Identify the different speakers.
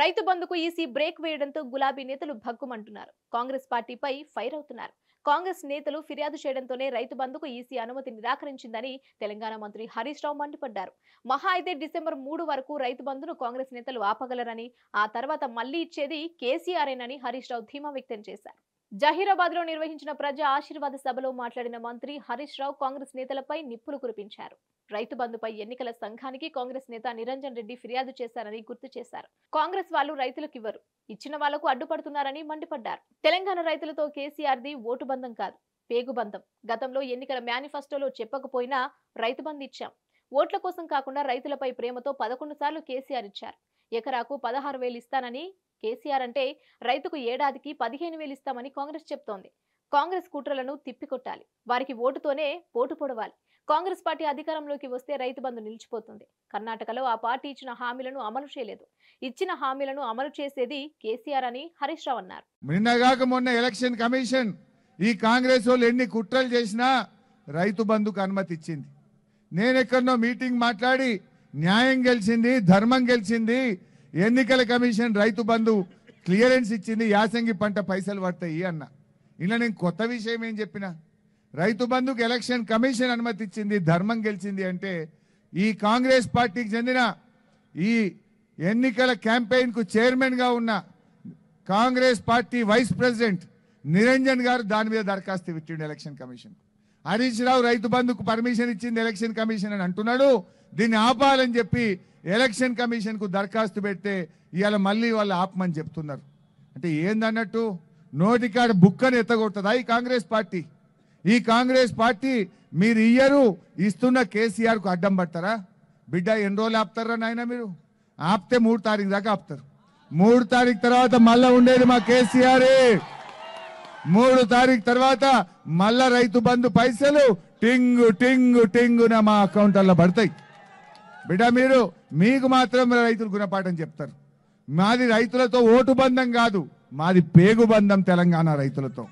Speaker 1: రైతు బంధుకు EC break వేయడంతో గులాబీ నేతలు భగ్గుమంటున్నారు కాంగ్రెస్ పార్టీపై ఫైర్ అవుతున్నారు కాంగ్రెస్ నేతలు ఫిర్యాదు చేయడంతోనే రైతు బంధుకు ఈసీ అనుమతి నిరాకరించిందని తెలంగాణ మంత్రి హరీష్ రావు మండిపడ్డారు మహా అయితే డిసెంబర్ మూడు వరకు రైతు బంధును కాంగ్రెస్ నేతలు ఆపగలరని ఆ తర్వాత మళ్లీ ఇచ్చేది కేసీఆర్ఏనని హరీష్ రావు ధీమా వ్యక్తం చేశారు జహీరాబాద్ లో నిర్వహించిన ప్రజా ఆశీర్వాద సభలో మాట్లాడిన మంత్రి హరీష్ రావు కాంగ్రెస్ నేతలపై నిప్పులు కురిపించారు రైతు బంధుపై ఎన్నికల సంఘానికి కాంగ్రెస్ నేత నిరంజన్ రెడ్డి ఫిర్యాదు చేశారని గుర్తు చేశారు కాంగ్రెస్ వాళ్ళు రైతులకు ఇవ్వరు ఇచ్చిన వాళ్లకు అడ్డుపడుతున్నారని మండిపడ్డారు తెలంగాణ రైతులతో కేసీఆర్ది ఓటు బంధం కాదు పేగుబంధం గతంలో ఎన్నికల మేనిఫెస్టోలో చెప్పకపోయినా రైతు బంధు ఇచ్చాం ఓట్ల కోసం కాకుండా రైతులపై ప్రేమతో పదకొండు సార్లు కేసీఆర్ ఇచ్చారు ఎకరాకు పదహారు వేలు ఇస్తానని కేసీఆర్ అంటే రైతుకు ఏడాదికి పదిహేను వేలు ఇస్తామని కాంగ్రెస్ చెప్తోంది కాంగ్రెస్ కుట్రలను తిప్పికొట్టాలి వారికి ఓటుతోనే ఓటు పొడవాలి కాంగ్రెస్ పార్టీ అధికారంలోకి వస్తే రైతు బంధు నిలిచిపోతుంది కర్ణాటకలో ఆ పార్టీ ఇచ్చిన హామీలను అమలు చేయలేదు ఇచ్చిన హామీలను అమలు చేసేది కేసీఆర్ అని హరీష్ రావు అన్నారు
Speaker 2: నిన్నగాక మొన్న ఎలక్షన్ కమిషన్ ఈ కాంగ్రెస్ వాళ్ళు ఎన్ని కుట్రలు చేసినా రైతు బంధుకు అనుమతి ఇచ్చింది నేనెక్కడనో మీటింగ్ మాట్లాడి న్యాయం గెలిచింది ధర్మం గెలిచింది ఎన్నికల కమిషన్ రైతు బంధు క్లియరెన్స్ ఇచ్చింది యాసంగి పంట పైసలు పడతాయి అన్న ఇలా నేను కొత్త విషయం ఏం చెప్పినా రైతు బంధుకు ఎలక్షన్ కమిషన్ అనుమతి ఇచ్చింది ధర్మం గెలిచింది అంటే ఈ కాంగ్రెస్ పార్టీకి చెందిన ఈ ఎన్నికల క్యాంపెయిన్కు చైర్మన్గా ఉన్న Congress party vice president Niranjan గారు దాని మీద దరఖాస్తు ఇచ్చిండు ఎలక్షన్ కమిషన్ హరీష్ రావు రైతు బంధుకు పర్మిషన్ ఇచ్చింది ఎలక్షన్ కమిషన్ అని అంటున్నాడు దీన్ని ఆపాలని చెప్పి ఎలక్షన్ కమిషన్కు దరఖాస్తు పెడితే ఇవాళ మళ్ళీ వాళ్ళు ఆపమని చెప్తున్నారు అంటే ఏందన్నట్టు నోటికాడ బుక్కని ఎత్తగొడుతుందా ఈ కాంగ్రెస్ పార్టీ ఈ కాంగ్రెస్ పార్టీ మీరు ఇయ్యరు ఇస్తున్న కేసీఆర్కు అడ్డం పడతారా బిడ్డ ఎన్ని రోజులు ఆపుతారా నాయన మీరు ఆపితే మూడు తారీఖు దాకా ఆపుతారు మూడు తారీఖు తర్వాత మళ్ళా ఉండేది మా కేసీఆర్ మూడు తారీఖు తర్వాత మళ్ళా రైతు బంధు పైసలు టింగు టింగు టింగున మా అకౌంట్లలో పడతాయి బిడ్డ మీరు మీకు మాత్రం రైతులు గుణపాఠం చెప్తారు మాది రైతులతో ఓటు బంధం కాదు మాది పేగు బంధం తెలంగాణ రైతులతో